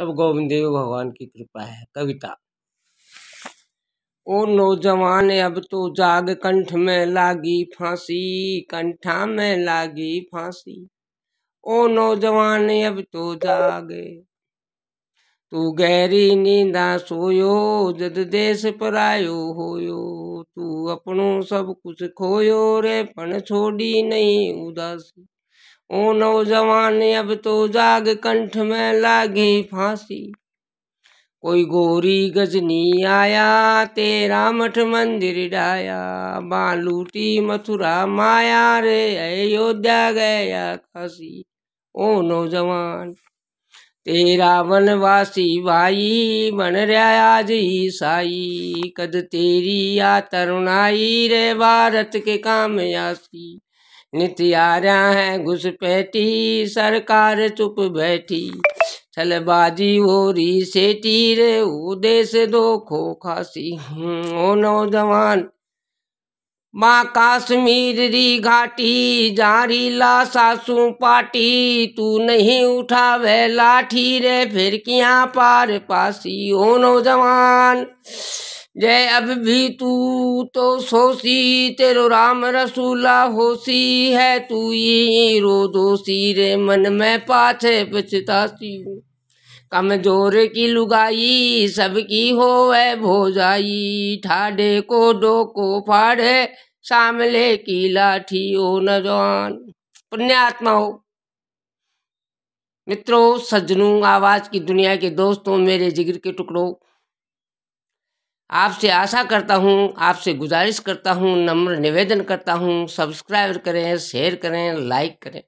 सब देव भगवान की कृपा है कविता ओ नौजवान अब तो जाग कंठ में लागी फांसी कंठा में लागी फांसी ओ नौजवान अब तो जाग तू गहरी नींदा सोयो जद देश पर आयो होयो तू अपनो सब कुछ खोयो रे पन छोड़ी नहीं उदासी ओ नौजवान अब तो जाग कंठ में लागी फांसी कोई गोरी गजनी आया तेरा मठ मंदिर डाया बालूटी मथुरा माया रे अयोध्या गया खासी ओ नौजवान तेरा वनवासी भाई बन रहा आज साई कद तेरी या तरुणाई रे भारत के काम आसी नित्यारा है घुसपैठी सरकार चुप बैठी छलबाजी हो रही से तीर उदेश दो खो खासी हम्म, ओ नौजवान माँ काश्मीर री घाटी जारी ला सासू पाटी तू नहीं उठा वह लाठी रे फिर किया पार पासी ओ नौजवान जय अब भी तू तो सोसी तेरो राम रसूला होसी है तू ये रो दो सीरे मन में पाछे पछतासी कमजोर की लुगाई सबकी हो है भोजाई ठाडे को डो को फाड़े सामले की लाठी ओ नजवान पुण्यात्मा हो मित्रों सज्जनों आवाज की दुनिया के दोस्तों मेरे जिगर के टुकड़ों आपसे आशा करता हूँ आपसे गुजारिश करता हूँ नम्र निवेदन करता हूँ सब्सक्राइब करें शेयर करें लाइक करें